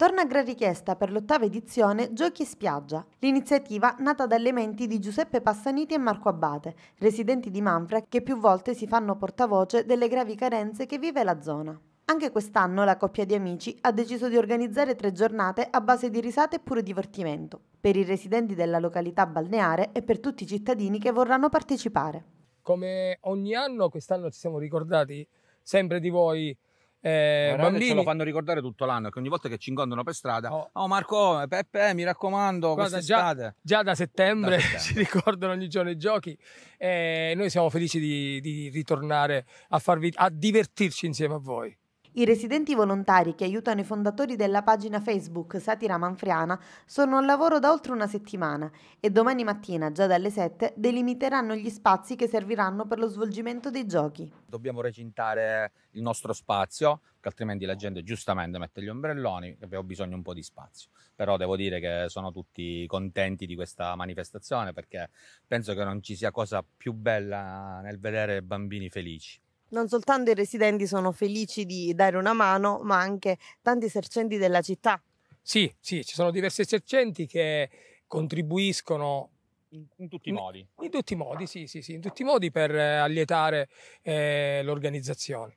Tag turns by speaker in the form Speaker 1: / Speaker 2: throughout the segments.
Speaker 1: Torna a gran richiesta per l'ottava edizione Giochi Spiaggia, l'iniziativa nata dalle menti di Giuseppe Passaniti e Marco Abbate, residenti di Manfra che più volte si fanno portavoce delle gravi carenze che vive la zona. Anche quest'anno la coppia di amici ha deciso di organizzare tre giornate a base di risate e puro divertimento, per i residenti della località balneare e per tutti i cittadini che vorranno partecipare.
Speaker 2: Come ogni anno, quest'anno ci siamo
Speaker 3: ricordati sempre di voi eh,
Speaker 2: bambini... ce lo fanno ricordare
Speaker 3: tutto l'anno che ogni volta che ci incontrano per strada oh, oh
Speaker 2: Marco eh, Peppe eh, mi raccomando
Speaker 3: Guarda, già,
Speaker 2: già, da settembre, ci ricordano ogni giorno i giochi e eh, noi siamo felici di, di ritornare a farvi a divertirci insieme a voi
Speaker 1: i residenti volontari che aiutano i fondatori della pagina Facebook Satira Manfriana sono al lavoro da oltre una settimana e domani mattina, già dalle 7, delimiteranno gli spazi che serviranno per lo svolgimento dei giochi. Dobbiamo
Speaker 3: recintare il nostro spazio, perché altrimenti la gente giustamente mette gli ombrelloni, e abbiamo bisogno un po' di spazio. Però devo dire che sono tutti contenti di questa manifestazione perché penso che non ci sia cosa più bella nel vedere bambini felici.
Speaker 1: Non soltanto i residenti sono felici di dare una mano, ma anche tanti esercenti della città.
Speaker 2: Sì, sì, ci sono diversi esercenti che contribuiscono
Speaker 3: in, in, tutti i modi.
Speaker 2: In, in tutti i modi, sì, sì, sì, in tutti i modi per eh, allietare eh, l'organizzazione.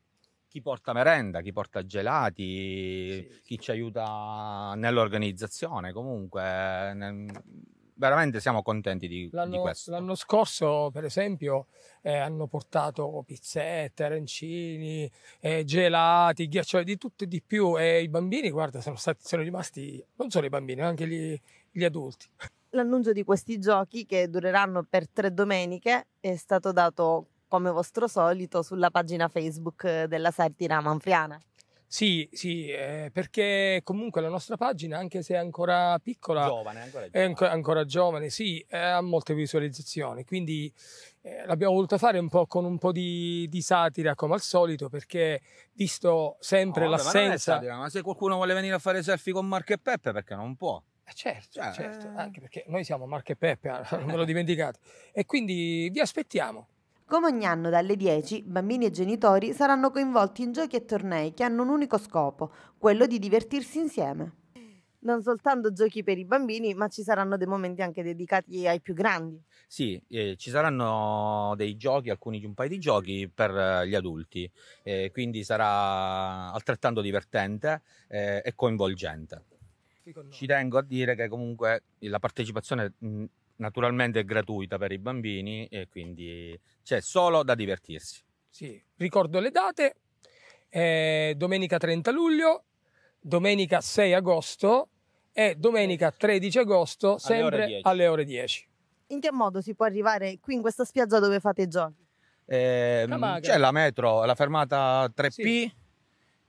Speaker 3: Chi porta merenda, chi porta gelati, sì, chi sì. ci aiuta nell'organizzazione, comunque nel, veramente siamo contenti di, di questo.
Speaker 2: L'anno scorso, per esempio, eh, hanno portato pizzette, arancini, eh, gelati, ghiaccioli, di tutto e di più. E i bambini, guarda, sono, stati, sono rimasti, non solo i bambini, anche gli, gli adulti.
Speaker 1: L'annuncio di questi giochi, che dureranno per tre domeniche, è stato dato come vostro solito sulla pagina Facebook eh, della Sarti Manfriana.
Speaker 2: Sì, sì, eh, perché comunque la nostra pagina, anche se è ancora piccola, giovane, ancora giovane. è ancora, ancora giovane, sì, eh, ha molte visualizzazioni, quindi eh, l'abbiamo voluta fare un po' con un po' di, di satira come al solito, perché visto sempre no, vabbè, l'assenza... Ma, satira,
Speaker 3: ma, se qualcuno vuole venire a fare selfie con Marco e Peppe, perché non può?
Speaker 1: Eh, certo, cioè, certo,
Speaker 2: eh. anche perché noi siamo Marco e Peppe, non me lo dimenticate. e quindi vi aspettiamo.
Speaker 1: Come ogni anno dalle 10, bambini e genitori saranno coinvolti in giochi e tornei che hanno un unico scopo, quello di divertirsi insieme. Non soltanto giochi per i bambini, ma ci saranno dei momenti anche dedicati ai più grandi.
Speaker 3: Sì, eh, ci saranno dei giochi, alcuni di un paio di giochi per eh, gli adulti, eh, quindi sarà altrettanto divertente eh, e coinvolgente. Ci tengo a dire che comunque la partecipazione naturalmente è gratuita per i bambini e quindi c'è solo da divertirsi.
Speaker 2: Sì, ricordo le date, eh, domenica 30 luglio, domenica 6 agosto e domenica 13 agosto sempre alle ore 10. Alle ore 10.
Speaker 1: In che modo si può arrivare qui in questa spiaggia dove fate i giochi?
Speaker 3: Eh, c'è la metro, la fermata 3P sì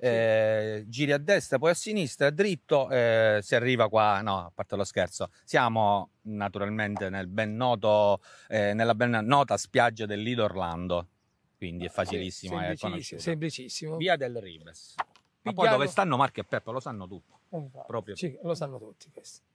Speaker 3: eh, giri a destra, poi a sinistra, dritto, eh, si arriva qua, no, a parte lo scherzo, siamo naturalmente nel ben noto, eh, nella ben nota spiaggia del Lido Orlando, quindi è facilissimo, sì, eh, semplicissimo, è semplicissimo.
Speaker 2: Via del Ribes. Ma Pigliano. poi dove
Speaker 3: stanno Marco e Peppa lo sanno tutti. Esatto, sì,
Speaker 2: lo sanno tutti questi.